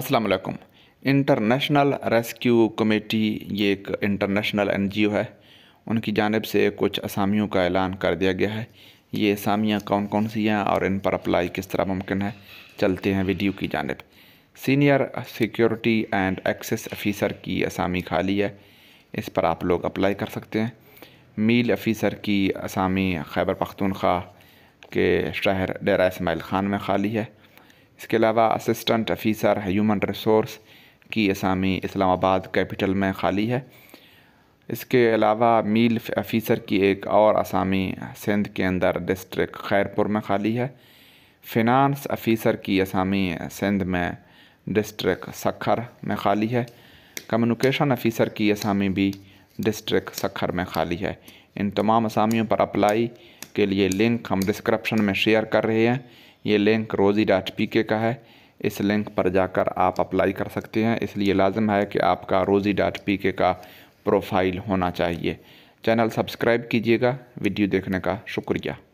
अस्सलाम वालेकुम international rescue committee ये एक इंटरनेशनल एनजीओ है उनकी जानब से कुछ असामियों का ऐलान कर दिया गया है ये असामियाँ कौन कौन सी हैं और इन पर अप्लाई किस तरह मुमकिन है चलते हैं वीडियो की जानब senior security and access officer की असामी खाली है इस पर आप लोग अप्लाई कर सकते हैं मील अफ़ीसर की असामी खैबर पख्तूनख्वा के शहर डेरा इसमाइल ख़ान में खाली है इसके अलावा असिस्टेंट अफीसर ह्यूमन रिसोर्स की असामी इस्लामाबाद कैपिटल में खाली है इसके अलावा मील अफीसर की एक और असामी सिंध के अंदर डिस्ट्रिक खैरपुर में खाली है फिनांस अफीसर की असामी सिंध में डिस्ट्रिक सखर में खाली है कम्युनिकेशन अफीसर की असामी भी डिस्ट्रिक सखर में खाली है इन तमाम असामियों पर अप्लाई के लिए लिंक हम डिस्क्रप्शन में शेयर कर रहे हैं ये लिंक रोज़ी डॉट पी के का है इस लिंक पर जाकर आप अप्लाई कर सकते हैं इसलिए लाजम है कि आपका रोज़ी डॉट पी के का प्रोफाइल होना चाहिए चैनल सब्सक्राइब कीजिएगा वीडियो देखने का शुक्रिया